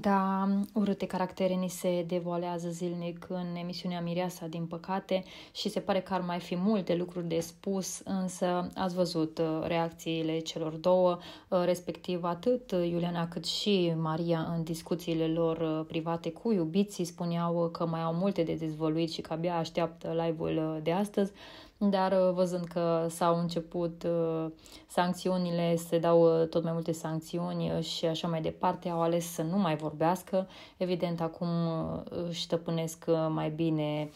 Da, urâte caractere ni se devoalează zilnic în emisiunea Mireasa, din păcate, și se pare că ar mai fi multe lucruri de spus, însă ați văzut uh, reacțiile celor două, uh, respectiv atât Iuliana cât și Maria în discuțiile lor uh, private cu iubiții, spuneau că mai au multe de dezvăluit și că abia așteaptă live-ul de astăzi, dar uh, văzând că s-au început uh, sancțiunile, se dau uh, tot mai multe sancțiuni și așa mai departe, au ales să nu mai vorbească. Evident, acum își stăpânesc mai bine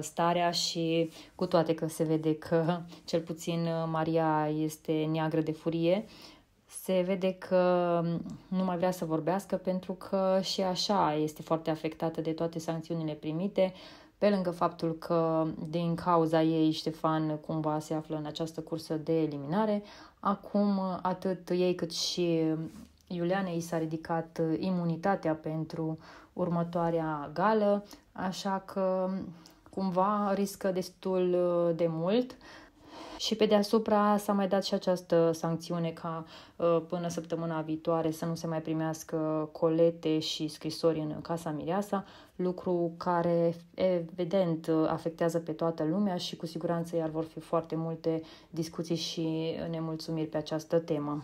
starea și cu toate că se vede că cel puțin Maria este neagră de furie, se vede că um, nu mai vrea să vorbească pentru că și așa este foarte afectată de toate sancțiunile primite, pe lângă faptul că din cauza ei Ștefan cumva se află în această cursă de eliminare, acum atât ei cât și Iuliane i s-a ridicat imunitatea pentru următoarea gală, așa că cumva riscă destul de mult și pe deasupra s-a mai dat și această sancțiune ca uh, până săptămâna viitoare să nu se mai primească colete și scrisori în Casa Mireasa, lucru care evident afectează pe toată lumea și cu siguranță iar vor fi foarte multe discuții și nemulțumiri pe această temă.